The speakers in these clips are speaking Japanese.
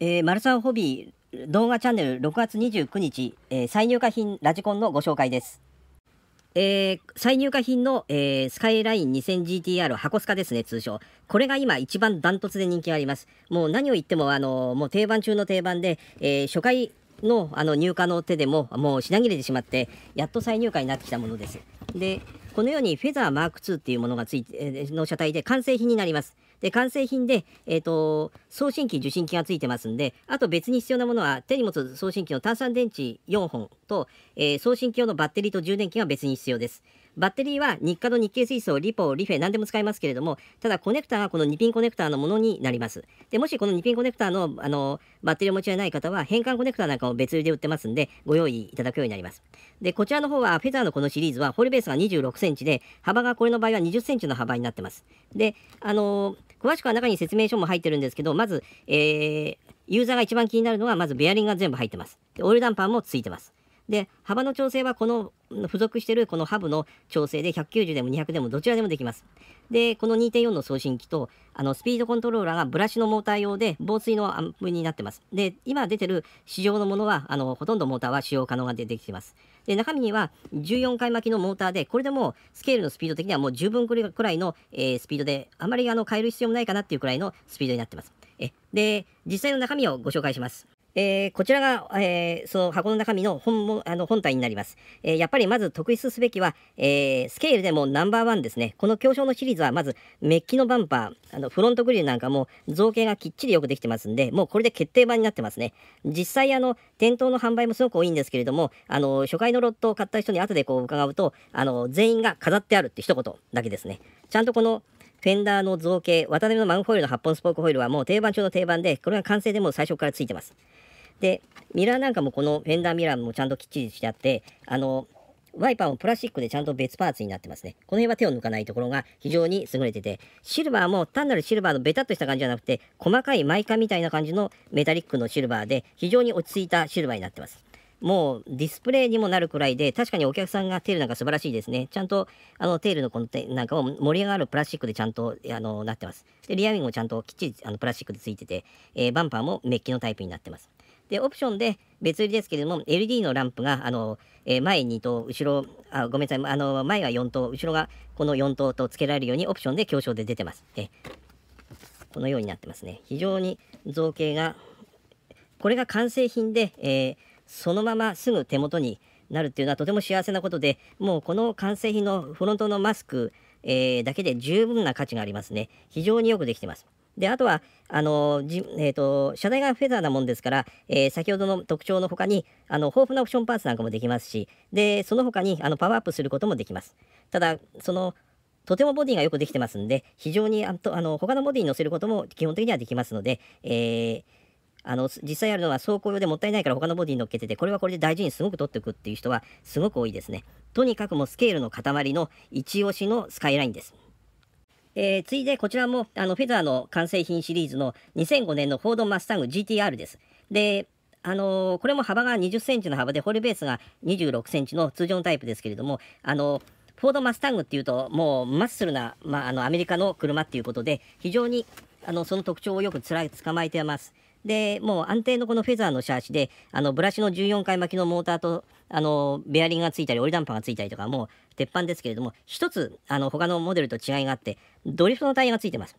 えー、マルサオホビー動画チャンネル6月29日、えー、再入荷品ラジコンのご紹介です。えー、再入荷品の、えー、スカイライン 2000GTR 箱スカですね、通称。これが今一番ダントツで人気があります。もう何を言っても、あのー、もう定番中の定番で、えー、初回のあの入荷の手でももう品切れてしまってやっと再入荷になってきたものですでこのようにフェザーマーク2っていうものがついての車体で完成品になりますで、完成品で、えっ、ー、と、送信機、受信機がついてますんで、あと別に必要なものは、手に持つ送信機の炭酸電池4本と、えー、送信機用のバッテリーと充電器が別に必要です。バッテリーは日課の日経水素、リポ、リフェ、何でも使えますけれども、ただコネクタはこの2ピンコネクタのものになります。で、もしこの2ピンコネクタのあのバッテリーを持ちでない方は、変換コネクタなんかを別売りで売ってますんで、ご用意いただくようになります。で、こちらの方は、フェザーのこのシリーズは、ホルベースが26センチで、幅がこれの場合は20センチの幅になってます。で、あのー詳しくは中に説明書も入ってるんですけど、まず、えー、ユーザーが一番気になるのは、まずベアリングが全部入ってます。で、オイルダンパーもついてます。で、幅の調整はこの付属してるこのハブの調整で190でも200でもどちらでもできます。で、この2.4の送信機とあのスピードコントローラーがブラシのモーター用で防水のアンプになってます。で、今出てる市場のものはあのほとんどモーターは使用可能が出てきてます。で中身には14回巻きのモーターでこれでもうスケールのスピード的にはもう十分くらいの、えー、スピードであまりあの変える必要もないかなっていうくらいのスピードになってます。えで実際の中身をご紹介します。えー、こちらが、えー、その箱の中身の本あの本体になります、えー、やっぱりまず特筆すべきは、えスケールでもナンバーワンですね。この強商のシリーズはまずメッキのバンパー、あのフロントグリルなんかも造形がきっちりよくできてますんで、もうこれで決定版になってますね。実際あの店頭の販売もすごく多いんですけれども、あの初回のロットを買った人に後でこう伺うと、あの全員が飾ってあるって一言だけですね。ちゃんとこのフェンダーの造形、渡辺のマグホイールの8本スポークホイールはもう定番中の定番で、これが完成でも最初からついてます。で、ミラーなんかもこのフェンダーミラーもちゃんときっちりしてあって、あの、ワイパーもプラスチックでちゃんと別パーツになってますね。この辺は手を抜かないところが非常に優れてて、シルバーも単なるシルバーのベタっとした感じじゃなくて、細かいマイカみたいな感じのメタリックのシルバーで、非常に落ち着いたシルバーになってます。もうディスプレイにもなるくらいで、確かにお客さんがテールなんか素晴らしいですね。ちゃんと、あの、テールのこのテなんかを盛り上がるプラスチックでちゃんと、あの、なってます。で、リアウィングもちゃんときっちりあのプラスチックでついてて、えー、バンパーもメッキのタイプになってます。で、オプションで別売りですけれども、LED のランプが、あの、えー、前2灯、後ろ、あごめんなさい、あの、前が4灯、後ろがこの4灯と付けられるようにオプションで強調で出てます。えこのようになってますね。非常に造形が、これが完成品で、えー、そのまますぐ手元になるっていうのはとても幸せなことで、もうこの完成品のフロントのマスク、えー、だけで十分な価値がありますね。非常によくできてます。であとはあのじ、えーと、と車体がフェザーなもんですから、えー、先ほどの特徴の他にあの豊富なオプションパーツなんかもできますしでその他にあのパワーアップすることもできます。ただそのとてもボディがよくできてますんで非常にあとあの他のボディに乗せることも基本的にはできますので、えー、あの実際あるのは走行用でもったいないから他のボディに乗っけててこれはこれで大事にすごく取っておくっていう人はすごく多いですねとにかくもうスケールの塊の一押しのスカイラインですえー、ついでこちらもあのフェザーの完成品シリーズの2005年のフォード・マスタング GTR です。であのー、これも幅が20センチの幅で、ホールベースが26センチの通常のタイプですけれども、あのー、フォード・マスタングっていうと、もうマッスルな、まあ、あのアメリカの車っていうことで、非常にあのその特徴をよくつら捕まえてます。でもう安定のこのフェザーのシャーシであのブラシの14回巻きのモーターとあのベアリングがついたり折りダンパーがついたりとかもう鉄板ですけれども一つあの他のモデルと違いがあってドリフトのタイヤがついてます。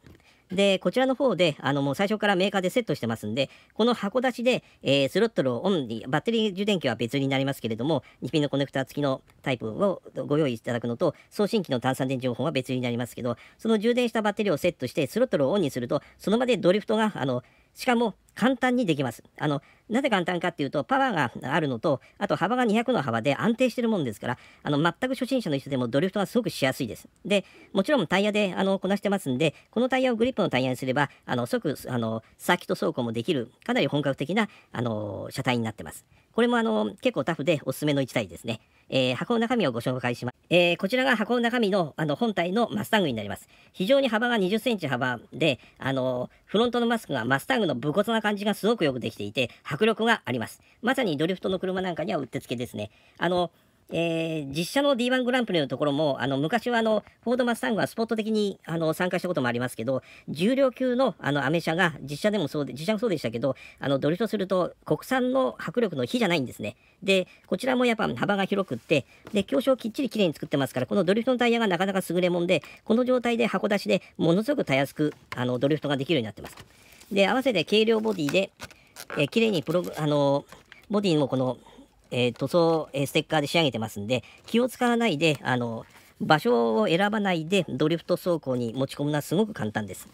で、こちらの方で、あの、もう最初からメーカーでセットしてますんで、この箱出しで、えー、スロットルをオンに、バッテリー充電器は別になりますけれども、2ピンのコネクタ付きのタイプをご用意いただくのと、送信機の単三電情報は別になりますけど、その充電したバッテリーをセットして、スロットルをオンにすると、その場でドリフトが、あの、しかも簡単にできます。あの、なぜ簡単かっていうと、パワーがあるのと、あと幅が200の幅で安定してるもんですから、あの、全く初心者の人でもドリフトがすごくしやすいです。で、もちろんタイヤで、あの、こなしてますんで、このタイヤをグリップのタイヤにすれば、あの、即、あの、ット走行もできる、かなり本格的な、あの、車体になってます。これも、あの、結構タフでおすすめの1台ですね。えー、箱の中身をご紹介します。えー、こちらが箱の中身のあの本体のマスタングになります。非常に幅が20センチ幅で、あのフロントのマスクがマスタングの武骨な感じがすごくよくできていて、迫力があります。まさにドリフトの車なんかにはうってつけですね。あのえー、実写の D1 グランプリのところも、あの、昔はあの、フォード・マスタングはスポット的にあの参加したこともありますけど、重量級のあの、アメ車が実写でもそうで、実写もそうでしたけど、あの、ドリフトすると国産の迫力の比じゃないんですね。で、こちらもやっぱ幅が広くって、で、強症をきっちりきれいに作ってますから、このドリフトのタイヤがなかなか優れもんで、この状態で箱出しでものすごくたやすく、あの、ドリフトができるようになってます。で、合わせて軽量ボディで、えー、綺麗にプログ、あのボディのこのえー、塗装、えー、ステッカーで仕上げてますんで、気を使わないで、あの、場所を選ばないでドリフト走行に持ち込むのはすごく簡単です。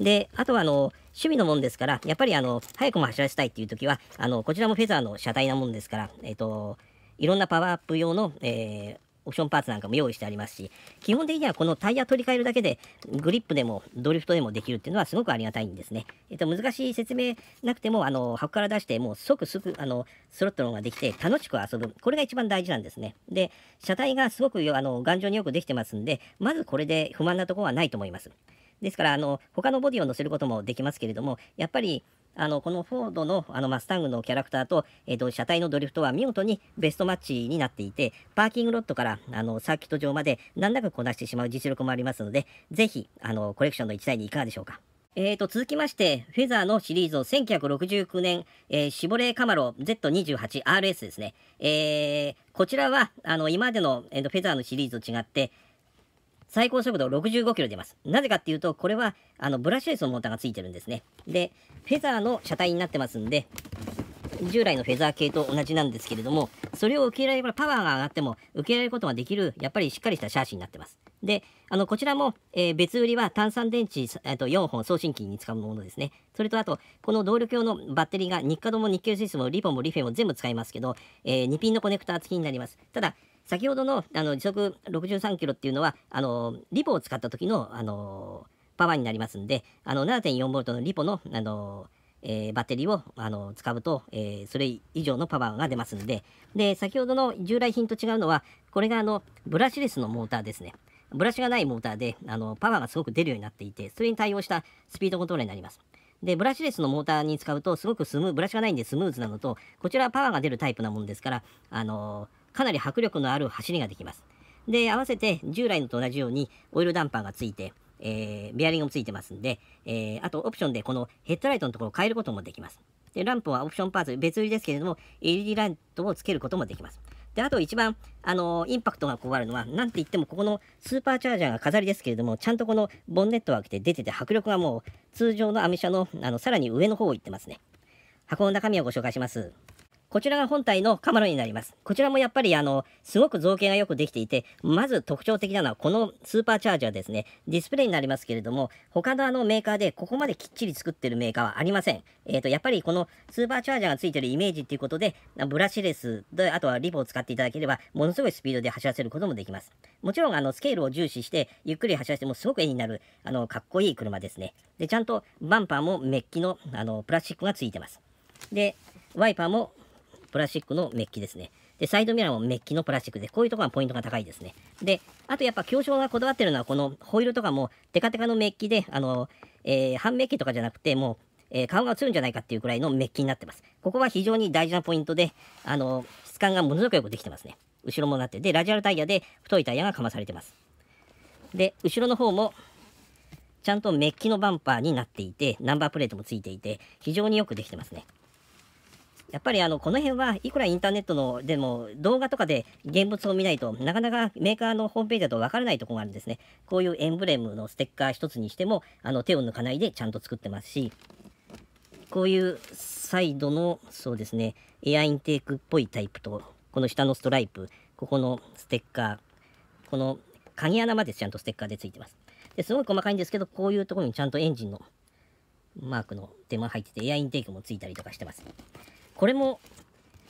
で、あとはあの、趣味のもんですから、やっぱりあの、早くも走らせたいっていう時は、あの、こちらもフェザーの車体なもんですから、えっ、ー、と、いろんなパワーアップ用の、えー、オプションパーツなんかも用意してありますし、基本的にはこのタイヤ取り替えるだけで、グリップでもドリフトでもできるっていうのはすごくありがたいんですね。えっと、難しい説明なくても、あの、箱から出して、もう即ぐ、あの、スロットの方ができて、楽しく遊ぶ。これが一番大事なんですね。で、車体がすごくあの頑丈によくできてますんで、まずこれで不満なところはないと思います。ですから、あの、他のボディを乗せることもできますけれども、やっぱり、あのこのフォードのあのマスタングのキャラクターと、えー、と車体のドリフトは見事にベストマッチになっていて、パーキングロットからあのサーキット場まで何らかこなしてしまう実力もありますので、ぜひあのコレクションの1台にいかがでしょうか。えー、と続きまして、フェザーのシリーズを1969年、えー、シボレーカマロ Z28RS ですね。えー、こちらは、あの、今までの、えー、フェザーのシリーズと違って、最高速度65キロ出ます。なぜかっていうと、これはあのブラシレスのモーターがついてるんですね。で、フェザーの車体になってますんで、従来のフェザー系と同じなんですけれども、それを受け入れらればパワーが上がっても受け入れることができる、やっぱりしっかりしたシャーシになってます。で、あの、こちらも、えー、別売りは炭酸電池、えっと4本送信機に使うものですね。それとあと、この動力用のバッテリーが日課ドも日経水素もリポもリフェも全部使いますけど、えー、2ピンのコネクター付きになります。ただ、先ほどのあの時速63キロっていうのはあのリポを使った時のあのパワーになりますんであの7.4ボルトのリポのあのえー、バッテリーをあの使うと、えー、それ以上のパワーが出ますんでで先ほどの従来品と違うのはこれがあのブラシレスのモーターですねブラシがないモーターであのパワーがすごく出るようになっていてそれに対応したスピードコントローラーになりますでブラシレスのモーターに使うとすごくスムブラシがないんでスムーズなのとこちらはパワーが出るタイプなもんですからあのーかなり迫力のある走りができます。で、合わせて従来のと同じようにオイルダンパーがついて、えー、ベアリングもついてますんで、えー、あとオプションでこのヘッドライトのところを変えることもできます。で、ランプはオプションパーツ別売りですけれども、LED ライトをつけることもできます。で、あと一番、あのー、インパクトがここあるのは、なんといってもここのスーパーチャージャーが飾りですけれども、ちゃんとこのボンネットを開けて出てて迫力がもう通常のアメ車の、あの、さらに上の方を行ってますね。箱の中身をご紹介します。こちらが本体のカマロになります。こちらもやっぱりあの、すごく造形がよくできていて、まず特徴的なのはこのスーパーチャージャーですね。ディスプレイになりますけれども、他のあのメーカーでここまできっちり作ってるメーカーはありません。えっ、ー、と、やっぱりこのスーパーチャージャーがついてるイメージっていうことで、ブラシレスで、あとはリボを使っていただければ、ものすごいスピードで走らせることもできます。もちろんあの、スケールを重視して、ゆっくり走らせてもすごく絵になる、あの、かっこいい車ですね。で、ちゃんとバンパーもメッキの、あの、プラスチックがついてます。で、ワイパーもプラスチックのメッキですね。で、サイドミラーもメッキのプラスチックで、こういうところがポイントが高いですね。で、あとやっぱ強調がこだわってるのは、このホイールとかもテカテカのメッキで、あの、えー、半メッキとかじゃなくて、もう、えー、顔が映るんじゃないかっていうくらいのメッキになってます。ここは非常に大事なポイントで、あの、質感がものすごくよくできてますね。後ろもなって。で、ラジアルタイヤで太いタイヤがかまされてます。で、後ろの方も、ちゃんとメッキのバンパーになっていて、ナンバープレートもついていて、非常によくできてますね。やっぱりあのこの辺はいくらインターネットのでも動画とかで現物を見ないとなかなかメーカーのホームページだとわからないところがあるんですね。こういうエンブレムのステッカー一つにしてもあの手を抜かないでちゃんと作ってますしこういうサイドのそうですねエアインテークっぽいタイプとこの下のストライプここのステッカーこの鍵穴までちゃんとステッカーでついてます。ですごい細かいんですけどこういうところにちゃんとエンジンのマークの手間入っててエアインテークもついたりとかしてます。これも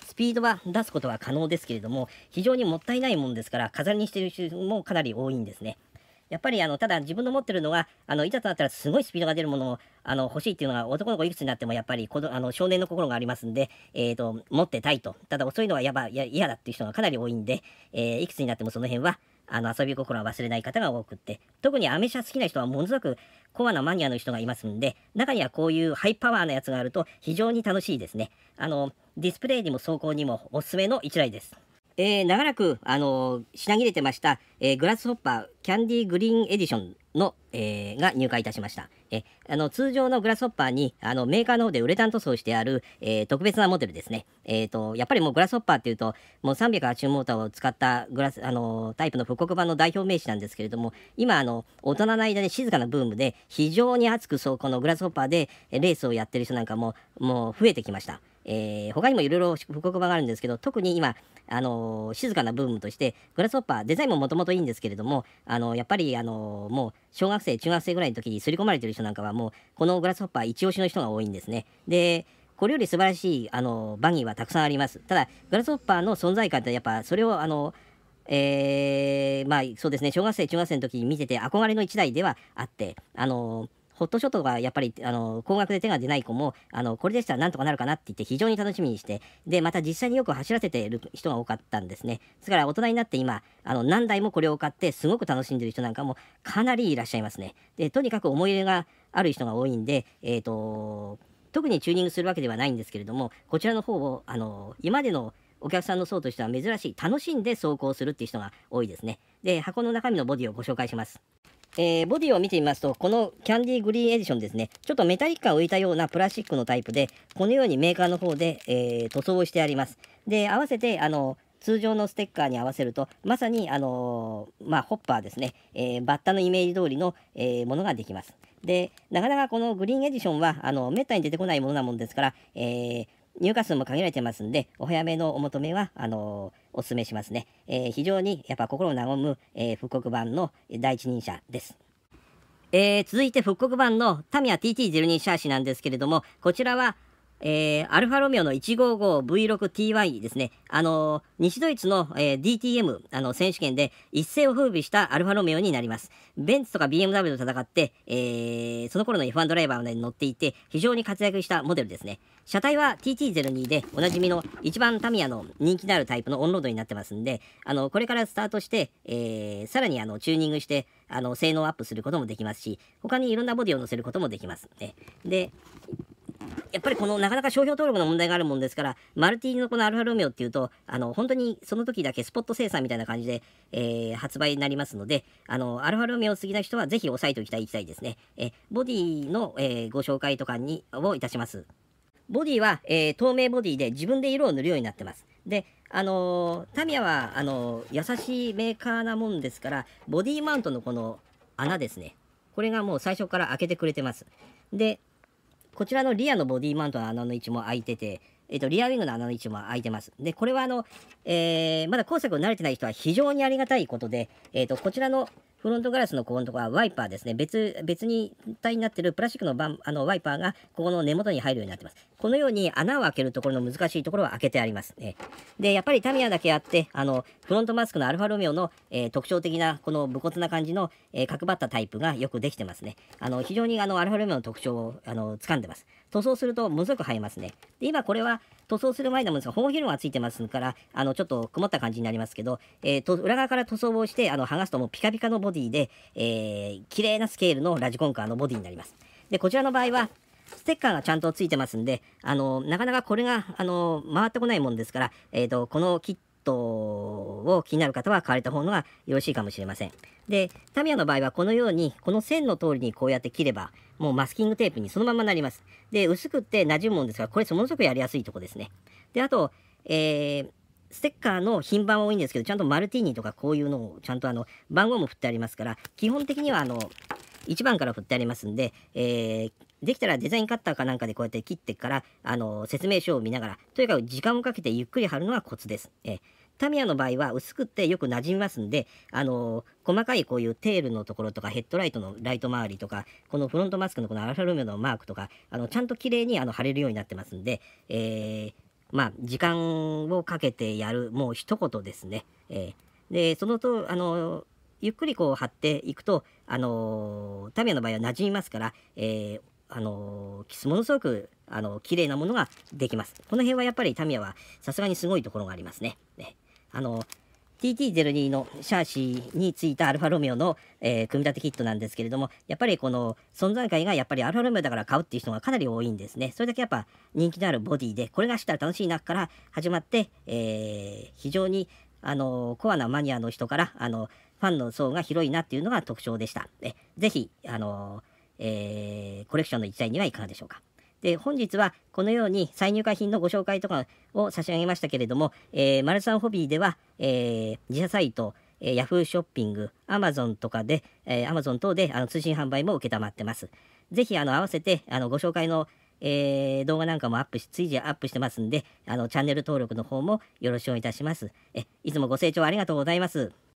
スピードは出すことは可能ですけれども、非常にもったいないもんですから、飾りにしてる人もかなり多いんですね。やっぱりあのただ自分の持ってるのがあのいざとなったらすごいスピードが出るものをあの欲しいっていうのが男の子いくつになってもやっぱりこのあの少年の心がありますんで、えーと、持ってたいとただ遅いのはやばや嫌だっていう人がかなり多いんで、えー、いくつになってもその辺はあの遊び心は忘れない方が多くって、特にアメ車好きな人はものすごくコアなマニアの人がいますんで、中にはこういうハイパワーなやつがあると非常に楽しいですね。あの、ディスプレイにも走行にもおすすめの1台です。えー、長らく、あの品切れてました、えー、グラスホッパーキャンディーグリーンエディションの、えー、が入荷いたしました。えあの通常のグラスホッパーにあのメーカーの方でウレタン塗装してある、えー、特別なモデルですね、えーと。やっぱりもうグラスホッパーっていうともう380モーターを使ったグラス、あのタイプの復刻版の代表名詞なんですけれども今あの大人の間で静かなブームで非常に熱くそうこのグラスホッパーでレースをやってる人なんかももう増えてきました。えー、他にもいろいろ復刻版があるんですけど特に今あの静かなブームとしてグラスホッパーデザインももともといいんですけれどもあのやっぱりあのもう小学生中学生ぐらいの時に刷り込まれてる人なんかはもうこのグラスホッパー一押しの人が多いんですねでこれより素晴らしいあのバギーはたくさんありますただグラスホッパーの存在感ってやっぱそれをあのえー、まあそうですね小学生中学生の時に見てて憧れの1台ではあってあのーホットショットがやっぱり、あの、高額で手が出ない子も、あの、これでしたらなんとかなるかなって言って非常に楽しみにして、で、また実際によく走らせてる人が多かったんですね。ですから大人になって今、あの、何台もこれを買ってすごく楽しんでる人なんかもかなりいらっしゃいますね。で、とにかく思い入れがある人が多いんで、えっ、ー、と、特にチューニングするわけではないんですけれども、こちらの方を、あの、今までのお客さんの層としては珍しい楽しんで走行するっていう人が多いですね。で、箱の中身のボディをご紹介します。えー、ボディを見てみますと、このキャンディグリーンエディションですね、ちょっとメタリックが浮いたようなプラスチックのタイプで、このようにメーカーの方で、えー、塗装をしてあります。で、合わせて、あの、通常のステッカーに合わせると、まさに、あのー、まあ、ホッパーですね、えバッタのイメージ通りの、えものができます。で、なかなかこのグリーンエディションは、あの、めったに出てこないものなもんですから、えー、入荷数も限られてますんで、お早めのお求めは、あのー、お勧めしますね。えー、非常にやっぱ心を和む、えー、復刻版の第一人者です。えー、続いて復刻版のタミヤ TT02 シャーシなんですけれども、こちらはえー、アルファロメオの 155V6TY ですね、あの西ドイツの、えー、DTM あの選手権で一世を風靡したアルファロメオになります。ベンツとか BMW と戦って、えー、その頃の F1 ドライバーに乗っていて、非常に活躍したモデルですね。車体は TT02 で、おなじみの一番タミヤの人気のあるタイプのオンロードになってますんで、あのこれからスタートして、えー、さらにあのチューニングして、あの性能アップすることもできますし、他にいろんなボディを乗せることもできます。ね、で、やっぱりこのなかなか商標登録の問題があるもんですから、マルティのこのアルファロメオっていうと、あの本当にその時だけスポット生産みたいな感じで、えー、発売になりますので、あのアルファロメオ好きな人はぜひ押さえておきたい、きたいですね。えボディの、えー、ご紹介とかにをいたします。ボディは、えー、透明ボディで自分で色を塗るようになってます。で、あのタミヤはあの優しいメーカーなもんですから、ボディマウントのこの穴ですね。これがもう最初から開けてくれてます。で、こちらのリアのボディマントの穴の位置も空いてて、えっ、ー、と、リアウィングの穴の位置も空いてます。で、これはあの、えー、まだ工作を慣れてない人は非常にありがたいことで、えっ、ー、と、こちらのフロントガラスのここのところはワイパーですね。別、別に体になってるプラスチックのバンあのワイパーがここの根元に入るようになってます。このように穴を開けるところの難しいところは開けてあります。えで、やっぱりタミヤだけあって、あの、フロントマスクのアルファロメオの、えー、特徴的なこの武骨な感じの、えー、角張ったタイプがよくできてますね。あの、非常にあの、アルファロメオの特徴を、あの、掴んでます。塗装するとものすごく映えますね。で、今これは、塗装する前のもですが、保護フィルムがついてますから、あの、ちょっと曇った感じになりますけど、えー、と裏側から塗装をして、あの、剥がすともうピカピカのボディで、えー、綺麗なスケールのラジコンカーのボディになります。で、こちらの場合は、ステッカーがちゃんとついてますんで、あの、なかなかこれが、あの、回ってこないもんですから、えっ、ー、と、この切って、トを気になる方は買われた方がよろしいかもしれません。で、タミヤの場合はこのように、この線の通りにこうやって切れば、もうマスキングテープにそのままなります。で、薄くって馴染むもんですが、これものすごくやりやすいとこですね。で、あと、えー、ステッカーの品番は多いんですけど、ちゃんとマルティーニとかこういうのをちゃんとあの番号も振ってありますから、基本的にはあの1番から振ってありますんで、えー、できたらデザインカッターかなんかでこうやって切ってから、あの説明書を見ながら、とにかく時間をかけてゆっくり貼るのがコツです。えータミヤの場合は薄くってよく馴染みますんで、あのー、細かいこういうテールのところとかヘッドライトのライト周りとか、このフロントマスクのこのアルファルメのマークとか、あのちゃんと綺麗にあの貼れるようになってますんで、えー、まあ、時間をかけてやる、もう一言ですね。えー、で、そのと、あのーゆっくりこう貼っていくと、あのー、タミヤの場合は馴染みますから、えー、あのー、ものすごく、あのー、綺麗なものができます。この辺はやっぱりタミヤはさすがにすごいところがありますね。ねあの TT02 のシャーシについたアルファロメオの、えー、組み立てキットなんですけれども、やっぱりこの存在感がやっぱりアルファロメオだから買うっていう人がかなり多いんですね。それだけやっぱ人気のあるボディで、これがしたら楽しいなから始まって、えー、非常にあのコアなマニアの人からあのファンの層が広いなっていうのが特徴でした。えぜひ、あのえー、コレクションの一台にはいかがでしょうか。で、本日はこのように再入荷品のご紹介とかを差し上げましたけれども、えー、マルサンホビーでは、えー、自社サイト、えー、Yahoo ショッピング、Amazon とかで、えー、Amazon 等であの通信販売も承ってます。ぜひ、あの、合わせて、あの、ご紹介のえー、動画なんかもアップし、随時アップしてますんで、あの、チャンネル登録の方もよろしくお願いいたします。え、いつもご清聴ありがとうございます。